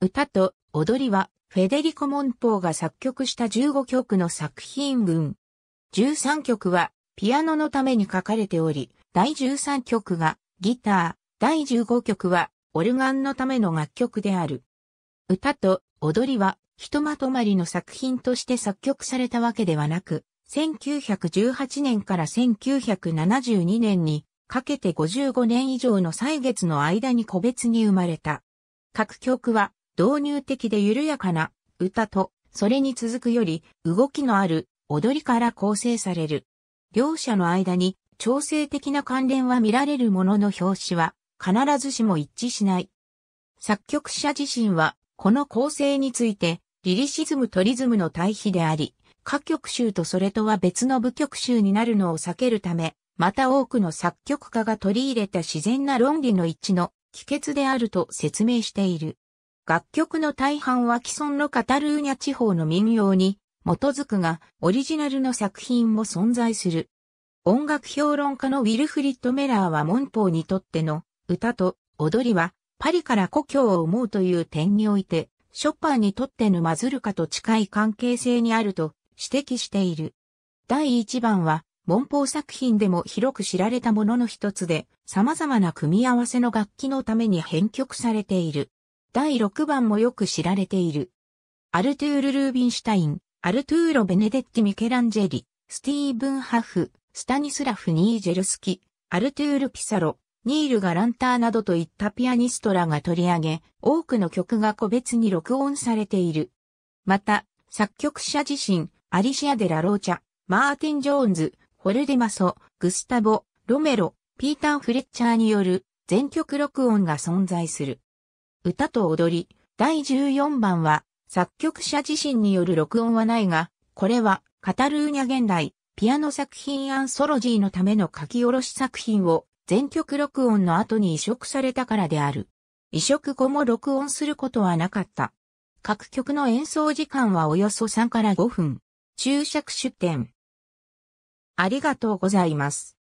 歌と踊りはフェデリコ・モンポーが作曲した15曲の作品群。13曲はピアノのために書かれており、第13曲がギター、第15曲はオルガンのための楽曲である。歌と踊りはひとまとまりの作品として作曲されたわけではなく、1918年から1972年にかけて55年以上の歳月の間に個別に生まれた。各曲は導入的で緩やかな歌と、それに続くより動きのある踊りから構成される。両者の間に調整的な関連は見られるものの表紙は必ずしも一致しない。作曲者自身はこの構成についてリリシズムとリズムの対比であり、歌曲集とそれとは別の部曲集になるのを避けるため、また多くの作曲家が取り入れた自然な論理の一致の帰結であると説明している。楽曲の大半は既存のカタルーニャ地方の民謡に基づくが、オリジナルの作品も存在する。音楽評論家のウィルフリッド・メラーは文法にとっての歌と踊りはパリから故郷を思うという点において、ショッパーにとってのマズルカと近い関係性にあると指摘している。第1番は、文法作品でも広く知られたものの一つで、様々な組み合わせの楽器のために編曲されている。第6番もよく知られている。アルトゥール・ルービンシュタイン、アルトゥーロ・ベネデッティ・ミケランジェリ、スティーブン・ハフ、スタニスラフ・ニージェルスキ、アルトゥール・ピサロ、ニール・ガランターなどといったピアニストらが取り上げ、多くの曲が個別に録音されている。また、作曲者自身、アリシア・デ・ラ・ローチャ、マーティン・ジョーンズ、ホルデマソ、グスタボ、ロメロ、ピーター・フレッチャーによる全曲録音が存在する。歌と踊り、第14番は、作曲者自身による録音はないが、これは、カタルーニャ現代、ピアノ作品アンソロジーのための書き下ろし作品を、全曲録音の後に移植されたからである。移植後も録音することはなかった。各曲の演奏時間はおよそ3から5分。注釈出展。ありがとうございます。